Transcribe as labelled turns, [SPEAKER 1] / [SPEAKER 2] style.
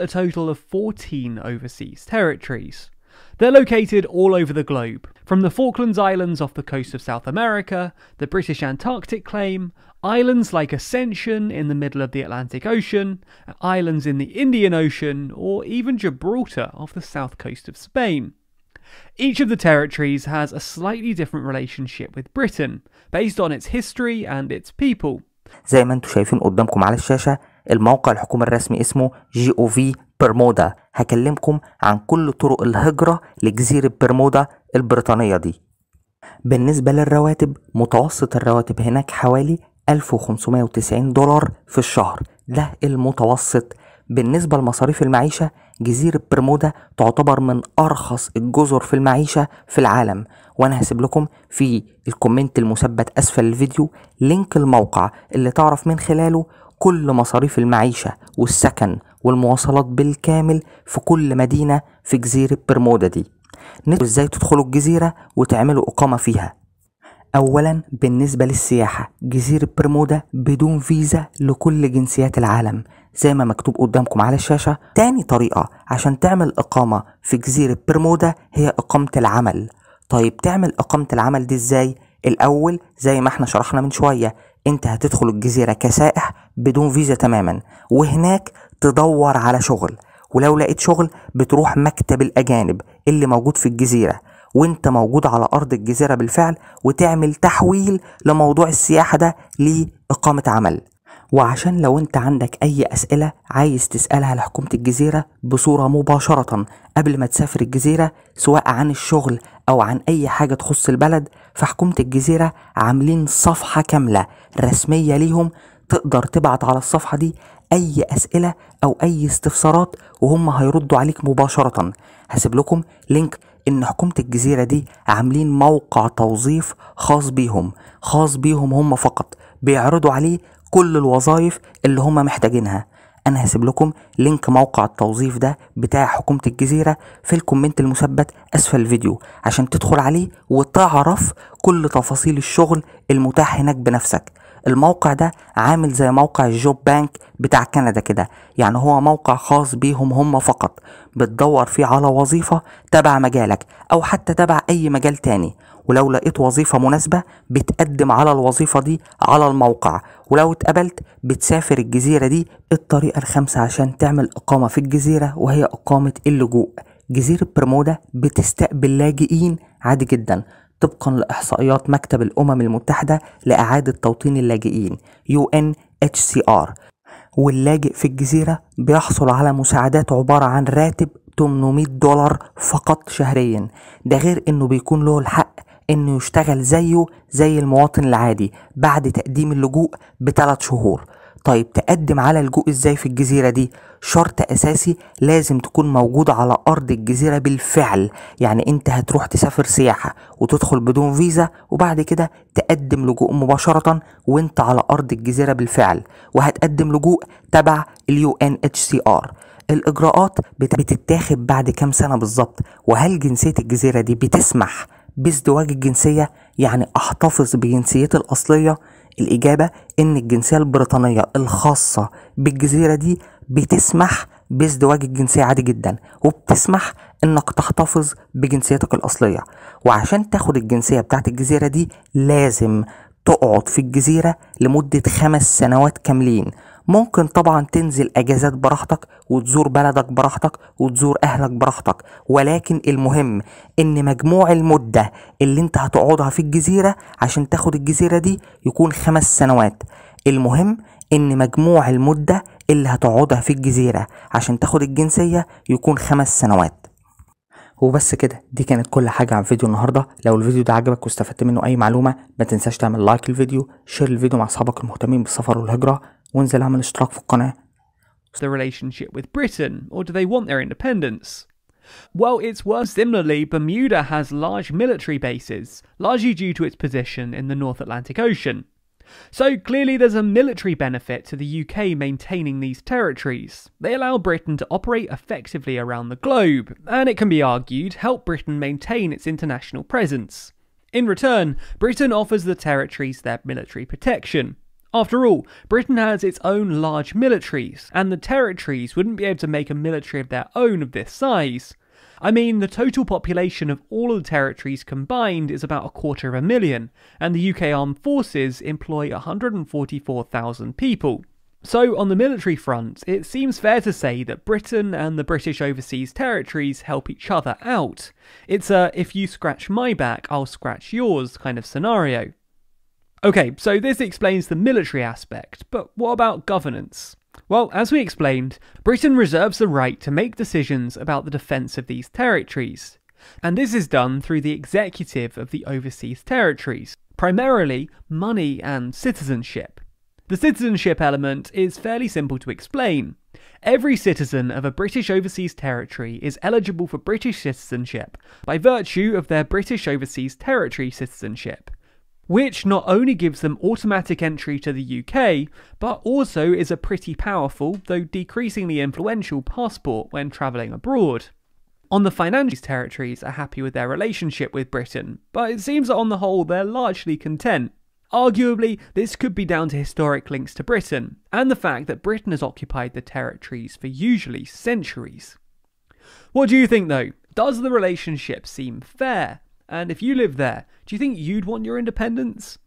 [SPEAKER 1] a total of 14 overseas territories. They're located all over the globe, from the Falklands Islands off the coast of South America, the British Antarctic claim, islands like Ascension in the middle of the Atlantic Ocean, islands in the Indian Ocean, or even Gibraltar off the south coast of Spain. Each of the territories has a slightly different relationship with Britain, based on its history and its people.
[SPEAKER 2] زي ما انتم شايفين قدامكم على الموقع الحكومي الرسمي اسمه جي او في برمودا هكلمكم عن كل طرق الهجرة لجزيرة برمودا البريطانية دي بالنسبة للرواتب متوسط الرواتب هناك حوالي 1590 دولار في الشهر ده المتوسط بالنسبة لمصاريف المعيشة جزيرة برمودا تعتبر من أرخص الجزر في المعيشة في العالم وأنا هسيب لكم في الكومنت المثبت أسفل الفيديو لينك الموقع اللي تعرف من خلاله كل مصاريف المعيشة والسكن والمواصلات بالكامل في كل مدينة في جزيرة برمودا دي نقدروا ازاي تدخلوا الجزيرة وتعملوا إقامة فيها أولا بالنسبة للسياحة جزيرة برمودا بدون فيزا لكل جنسيات العالم زي ما مكتوب قدامكم على الشاشة تاني طريقة عشان تعمل إقامة في جزيرة برمودا هي إقامة العمل طيب تعمل إقامة العمل دي إزاي؟ الأول زي ما احنا شرحنا من شوية انت هتدخل الجزيرة كسائح بدون فيزا تماما وهناك تدور على شغل ولو لقيت شغل بتروح مكتب الأجانب اللي موجود في الجزيرة وانت موجود على أرض الجزيرة بالفعل وتعمل تحويل لموضوع السياحة ده لإقامة عمل وعشان لو انت عندك اي اسئلة عايز تسألها لحكومة الجزيرة بصورة مباشرة قبل ما تسافر الجزيرة سواء عن الشغل أو عن أي حاجة تخص البلد فحكومة الجزيرة عاملين صفحة كاملة رسمية ليهم تقدر تبعت على الصفحة دي أي أسئلة أو أي استفسارات وهم هيردوا عليك مباشرة هسيب لكم لينك إن حكومة الجزيرة دي عاملين موقع توظيف خاص بيهم خاص بيهم هم فقط بيعرضوا عليه كل الوظائف اللي هم محتاجينها انا هسيب لكم لينك موقع التوظيف ده بتاع حكومة الجزيرة في الكومنت المثبت اسفل الفيديو عشان تدخل عليه وتعرف كل تفاصيل الشغل المتاح هناك بنفسك الموقع ده عامل زي موقع الجوب بانك بتاع كندا كده يعني هو موقع خاص بيهم هم فقط بتدور فيه على وظيفة تبع مجالك او حتى تبع اي مجال تاني ولو لقيت وظيفة مناسبة بتقدم على الوظيفة دي على الموقع ولو اتقبلت بتسافر الجزيرة دي الطريقة الخامسة عشان تعمل إقامة في الجزيرة وهي إقامة اللجوء جزيرة برمودا بتستقبل لاجئين عادي جدا طبقا لإحصائيات مكتب الأمم المتحدة لإعادة توطين اللاجئين UNHCR واللاجئ في الجزيرة بيحصل على مساعدات عبارة عن راتب 800 دولار فقط شهريا ده غير انه بيكون له الحق انه يشتغل زيه زي المواطن العادي بعد تقديم اللجوء بثلاث شهور طيب تقدم على لجوء ازاي في الجزيرة دي شرط اساسي لازم تكون موجود على ارض الجزيرة بالفعل يعني انت هتروح تسافر سياحة وتدخل بدون فيزا وبعد كده تقدم لجوء مباشرة وانت على ارض الجزيرة بالفعل وهتقدم لجوء تبع اليو ان اتش سي ار الإجراءات بتتاخد بعد كام سنة بالظبط وهل جنسية الجزيرة دي بتسمح بازدواج الجنسية يعني أحتفظ بجنسيتي الأصلية الإجابة إن الجنسية البريطانية الخاصة بالجزيرة دي بتسمح بازدواج الجنسية عادي جدا وبتسمح إنك تحتفظ بجنسيتك الأصلية وعشان تاخد الجنسية بتاعت الجزيرة دي لازم تقعد في الجزيرة لمدة خمس سنوات كاملين ممكن طبعا تنزل اجازات براحتك وتزور بلدك براحتك وتزور اهلك براحتك ولكن المهم ان مجموع المده اللي انت هتقعدها في الجزيره عشان تاخد الجزيره دي يكون خمس سنوات المهم ان مجموع المده اللي هتقعدها في الجزيره عشان تاخد الجنسيه يكون خمس سنوات وبس كده دي كانت كل حاجة عن فيديو النهاردة لو الفيديو ده عجبك واستفدت منه أي معلومة ما تنساش تعمل لايك للفيديو شير الفيديو مع أصحابك المهتمين بالسفر والهجرة The اعمل اشتراك في القناة
[SPEAKER 1] The relationship with Britain, or do they want their independence? Well, it's worth Similarly, Bermuda has large military bases, largely due to its position in the North Atlantic Ocean. So clearly, there's a military benefit to the UK maintaining these territories. They allow Britain to operate effectively around the globe, and it can be argued help Britain maintain its international presence. In return, Britain offers the territories their military protection, after all, Britain has its own large militaries, and the territories wouldn't be able to make a military of their own of this size. I mean, the total population of all of the territories combined is about a quarter of a million, and the UK Armed Forces employ 144,000 people. So, on the military front, it seems fair to say that Britain and the British overseas territories help each other out. It's a if you scratch my back, I'll scratch yours kind of scenario. Okay, so this explains the military aspect, but what about governance? Well, as we explained, Britain reserves the right to make decisions about the defence of these territories, and this is done through the executive of the overseas territories, primarily money and citizenship. The citizenship element is fairly simple to explain. Every citizen of a British overseas territory is eligible for British citizenship by virtue of their British overseas territory citizenship, which not only gives them automatic entry to the UK, but also is a pretty powerful, though decreasingly influential, passport when travelling abroad. On the financial territories are happy with their relationship with Britain, but it seems that on the whole they're largely content. Arguably, this could be down to historic links to Britain, and the fact that Britain has occupied the territories for usually centuries. What do you think though? Does the relationship seem fair? And if you live there, do you think you'd want your independence?